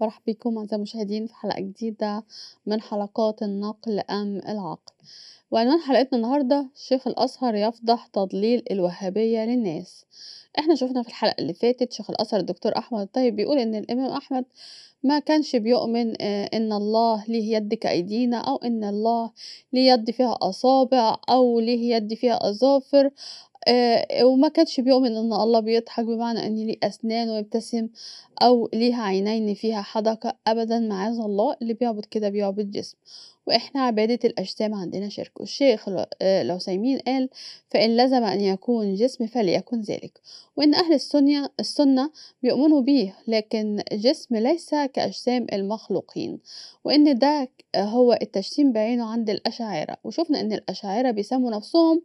مرحبا بكم أعزائي المشاهدين في حلقة جديدة من حلقات النقل أم العقل وعنوان حلقتنا النهاردة شيخ الأزهر يفضح تضليل الوهابية للناس احنا شفنا في الحلقة اللي فاتت شيخ الأزهر الدكتور أحمد الطيب بيقول إن الإمام أحمد ما كانش بيؤمن آه، إن الله ليه يد كأيدينا أو إن الله ليه يد فيها أصابع أو ليه يد فيها أظافر آه، وما كانش بيؤمن ان الله بيضحك بمعنى ان ليه اسنان ويبتسم او ليها عينين فيها حدقة ابدا معاذ الله اللي بيعبد كده بيعبد جسم واحنا عبادة الاجسام عندنا شرك والشيخ آه، العثيمين قال فان لزم ان يكون جسم فليكن ذلك وان اهل السنة, السنة بيؤمنوا به لكن جسم ليس كاجسام المخلوقين وان ده هو التشتيم بعينه عند الاشاعرة وشفنا ان الاشاعرة بيسموا نفسهم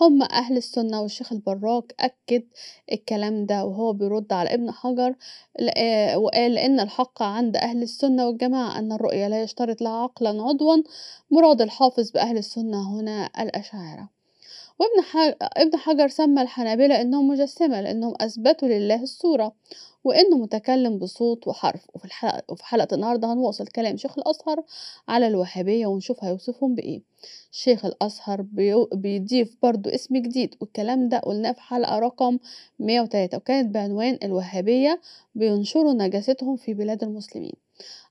هم أهل السنة والشيخ البراك أكد الكلام ده وهو بيرد على ابن حجر آه، وقال إن الحق عند أهل السنة والجماعة أن الرؤية لا يشترط لها عقلا عضوا مراد الحافظ بأهل السنة هنا الأشاعرة وابن ابن حجر سمى الحنابلة إنهم مجسمة لأنهم أثبتوا لله الصورة وإنه متكلم بصوت وحرف وفي الحلقة, وفي حلقة النهاردة هنوصل كلام شيخ الأزهر على الوهابية ونشوف هيوصفهم بإيه شيخ الأزهر بيضيف برضو اسم جديد والكلام ده قلناه في حلقة رقم 103 وكانت بعنوان الوهابية بينشروا نجاستهم في بلاد المسلمين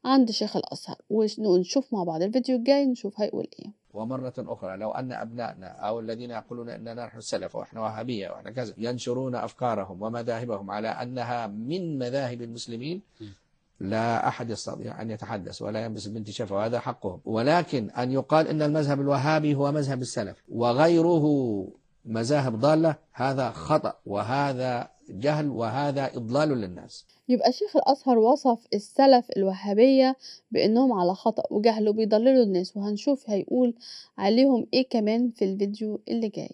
عند شيخ الأزهر ونشوف مع بعض الفيديو الجاي نشوف هيقول إيه ومرة أخرى لو أن أبنائنا أو الذين يقولون أننا نحن السلف وإحنا وهابية وإحنا كذا ينشرون أفكارهم ومذاهبهم على أنها من مذاهب المسلمين لا أحد يستطيع أن يتحدث ولا يلبس بنت شفة وهذا حقهم ولكن أن يقال أن المذهب الوهابي هو مذهب السلف وغيره مذاهب ضالة هذا خطأ وهذا جهل وهذا إضلال للناس يبقى شيخ الأزهر وصف السلف الوهابية بأنهم على خطأ وجهل وبيضللوا الناس وهنشوف هيقول عليهم إيه كمان في الفيديو اللي جاي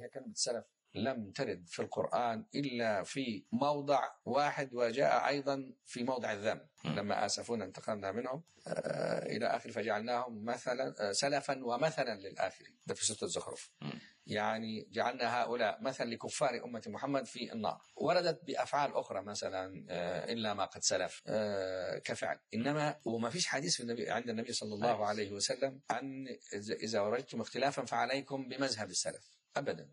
هي كلمة سلف لم ترد في القرآن إلا في موضع واحد وجاء أيضا في موضع الذم لما آسفونا انتقمنا منهم آه، إلى آخر فجعلناهم مثلا آه، سلفا ومثلا للآخرين ده في سورة الزخرف يعني جعلنا هؤلاء مثل لكفار أمة محمد في النار وردت بأفعال أخرى مثلا آه، إلا ما قد سلف آه، كفعل إنما وما فيش حديث في النبي عند النبي صلى الله عليه وسلم عن إذا وجدتم اختلافا فعليكم بمذهب السلف أبدا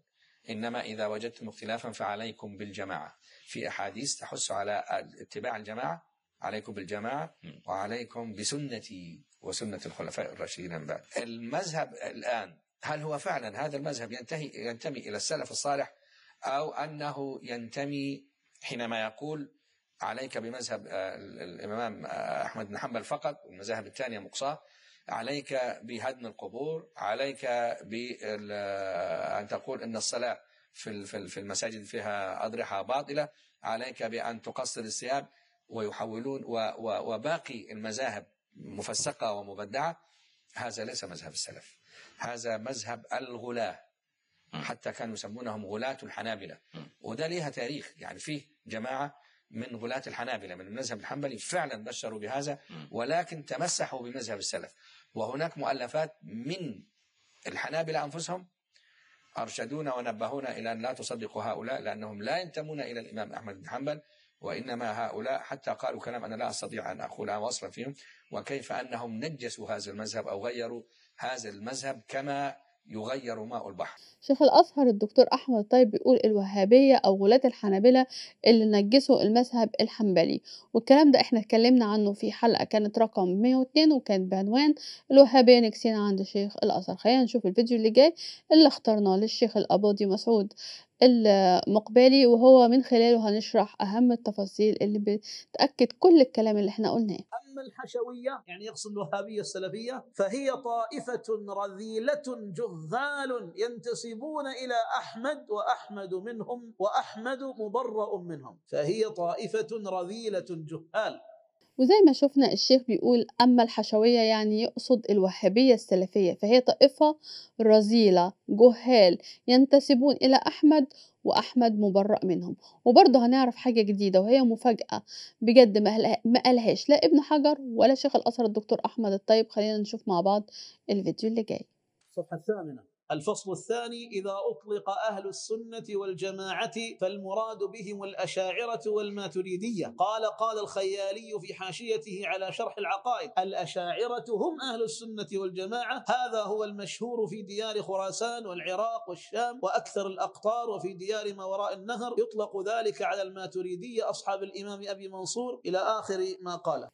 إنما إذا وجدتم اختلافا فعليكم بالجماعة في أحاديث تحث على اتباع الجماعة عليكم بالجماعة وعليكم بسنتي وسنة الخلفاء الراشدين من بعد المذهب الآن هل هو فعلا هذا المذهب ينتهي ينتمي إلى السلف الصالح أو أنه ينتمي حينما يقول عليك بمذهب آه، الإمام آه، أحمد بن حنبل فقط والمذاهب الثانية مقصاه عليك بهدم القبور عليك بأن آه، تقول إن الصلاة في في المساجد فيها أضرحة باطلة عليك بأن تقصر الثياب ويحولون وباقي المذاهب مفسقة ومبدعة هذا ليس مذهب السلف هذا مذهب الغلاة حتى كانوا يسمونهم غلاة الحنابلة وده ليها تاريخ يعني فيه جماعة من غلاة الحنابلة من المذهب الحنبلي فعلا بشروا بهذا ولكن تمسحوا بمذهب السلف وهناك مؤلفات من الحنابلة أنفسهم أرشدونا ونبهونا إلى أن لا تصدقوا هؤلاء لأنهم لا ينتمون إلى الإمام أحمد بن حنبل وإنما هؤلاء حتى قالوا كلام أنا لا أستطيع أن أقولها وصلا فيهم وكيف أنهم نجسوا هذا المذهب أو غيروا هذا المذهب كما يغير ماء البحر شيخ الأزهر الدكتور أحمد طيب بيقول الوهابية أو غلاة الحنابلة اللي نجسوا المذهب الحنبلي والكلام ده احنا اتكلمنا عنه في حلقة كانت رقم 102 وكانت بعنوان الوهابية نجسين عند شيخ الأزهر خلينا نشوف الفيديو اللي جاي اللي اخترناه للشيخ الأباضي مسعود المقبلي وهو من خلاله هنشرح أهم التفاصيل اللي بتأكد كل الكلام اللي احنا قلناه أما الحشوية يعني يقصد الوهابية السلفية فهي طائفة رذيلة جهال ينتسبون إلى أحمد وأحمد منهم وأحمد مبرأ منهم فهي طائفة رذيلة جهال وزي ما شفنا الشيخ بيقول أما الحشوية يعني يقصد الوهابية السلفية فهي طائفة رذيلة جهال ينتسبون إلى أحمد وأحمد مبرأ منهم وبرضه هنعرف حاجة جديدة وهي مفاجأة بجد ما قالهاش لا ابن حجر ولا شيخ الأثر الدكتور أحمد الطيب خلينا نشوف مع بعض الفيديو اللي جاي صفحة الفصل الثاني إذا أطلق أهل السنة والجماعة فالمراد بهم الأشاعرة والماتريدية قال قال الخيالي في حاشيته على شرح العقائد الأشاعرة هم أهل السنة والجماعة هذا هو المشهور في ديار خراسان والعراق والشام وأكثر الأقطار وفي ديار ما وراء النهر يطلق ذلك على الماتريدية أصحاب الإمام أبي منصور إلى آخر ما قاله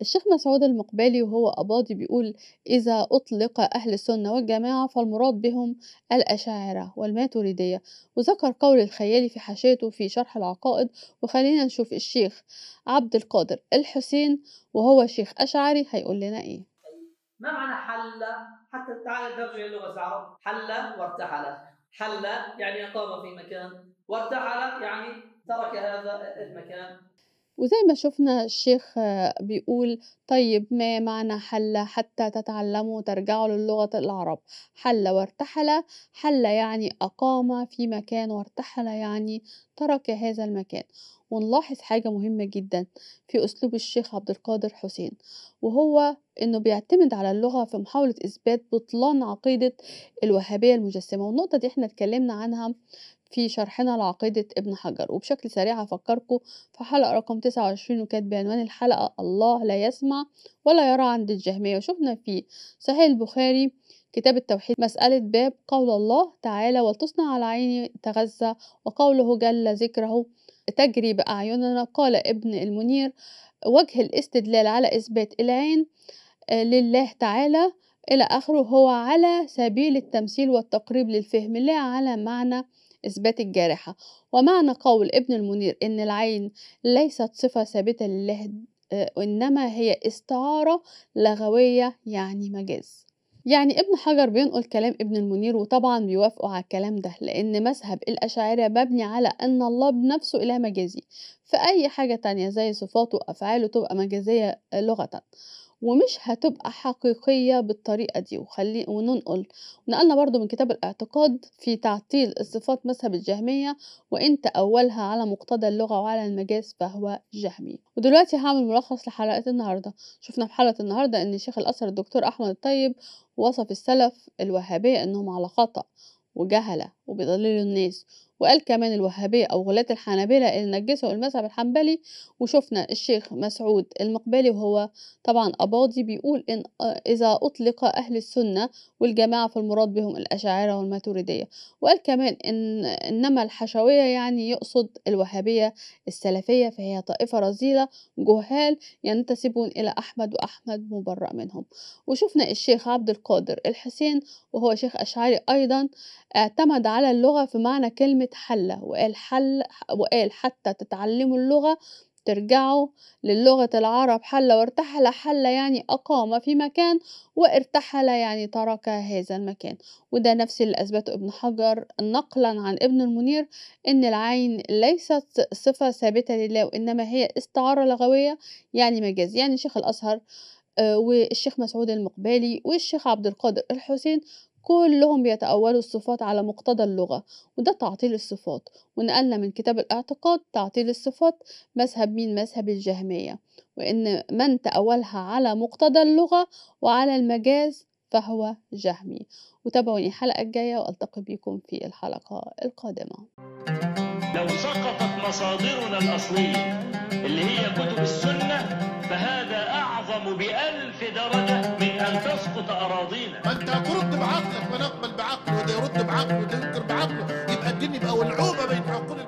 الشيخ مسعود المقبلي وهو أباضي بيقول إذا أطلق أهل السنة والجماعة فالمراد بهم الأشاعرة والماتريدية وذكر قول الخيالي في حاشيته في شرح العقائد وخلينا نشوف الشيخ عبد القادر الحسين وهو شيخ أشعري هيقول لنا إيه ما معنى حل حتى تعالى ترجع اللغة العربية حل وارتحل حل يعني أقام في مكان وارتحل يعني ترك هذا المكان وزي ما شفنا الشيخ بيقول طيب ما معنى حل حتى تتعلموا ترجعوا للغة العرب حل وارتحل حل يعني أقام في مكان وارتحل يعني ترك هذا المكان ونلاحظ حاجة مهمة جدا في أسلوب الشيخ عبد القادر حسين وهو إنه بيعتمد على اللغة في محاولة إثبات بطلان عقيدة الوهابية المجسمة والنقطة دي إحنا اتكلمنا عنها في شرحنا لعقيدة ابن حجر وبشكل سريع أفكركم في حلقة رقم 29 وكانت بعنوان الحلقة الله لا يسمع ولا يرى عند الجهمية وشفنا في صحيح البخاري كتاب التوحيد مسألة باب قول الله تعالى ولتصنع على عيني تغزى وقوله جل ذكره تجري بأعيننا قال ابن المنير وجه الاستدلال على إثبات العين آه، لله تعالى إلى آخره هو على سبيل التمثيل والتقريب للفهم لا على معنى إثبات الجارحة ومعنى قول ابن المنير إن العين ليست صفة ثابتة لله آه، وإنما هي استعارة لغوية يعني مجاز يعني ابن حجر بينقل كلام ابن المنير وطبعا بيوافقوا على الكلام ده لأن مذهب الأشاعرة مبني على أن الله بنفسه إله مجازي فأي حاجة تانية زي صفاته وأفعاله تبقى مجازية لغة ومش هتبقى حقيقية بالطريقة دي وخلي وننقل ونقلنا برضو من كتاب الاعتقاد في تعطيل الصفات مذهب الجهمية وانت اولها على مقتضى اللغة وعلى المجاز فهو جهمي ودلوقتي هعمل ملخص لحلقة النهاردة شفنا في حلقة النهاردة إن شيخ الأثر الدكتور أحمد الطيب وصف السلف الوهابية إنهم على خطأ وجهلة وبيضللوا الناس وقال كمان الوهابية أو غلاة الحنابلة اللي نجسوا المذهب الحنبلي وشفنا الشيخ مسعود المقبلي وهو طبعا أباضي بيقول إن آه، إذا أطلق أهل السنة والجماعة في المراد بهم الأشاعرة والماتوريدية وقال كمان إن إنما الحشوية يعني يقصد الوهابية السلفية فهي طائفة رذيلة جهال ينتسبون إلى أحمد وأحمد مبرأ منهم وشفنا الشيخ عبد القادر الحسين وهو شيخ أشعري أيضا اعتمد على اللغة في معنى كلمة حلة وقال حل وقال حتى تتعلموا اللغة ترجعوا للغة العرب حل وارتحل حل يعني أقام في مكان وارتحل يعني ترك هذا المكان وده نفس اللي أثبته ابن حجر نقلا عن ابن المنير إن العين ليست صفة ثابتة لله وإنما هي استعارة لغوية يعني مجاز يعني شيخ الأزهر آه، والشيخ مسعود المقبالي والشيخ عبد القادر الحسين كلهم بيتأولوا الصفات على مقتضى اللغة وده تعطيل الصفات ونقلنا من كتاب الاعتقاد تعطيل الصفات مذهب مين مذهب الجهمية وإن من تأولها على مقتضى اللغة وعلى المجاز فهو جهمي وتابعوني الحلقة الجاية وألتقي بكم في الحلقة القادمة لو سقطت مصادرنا الأصلية اللي هي كتب السنة فهذا أعظم بألف درجة من أن تسقط أراضينا ما أنت هترد بعقلك ونقبل بعقله وده يرد بعقله وده ينكر بعقله يبقى الدنيا بقى ولعوبة بين عقول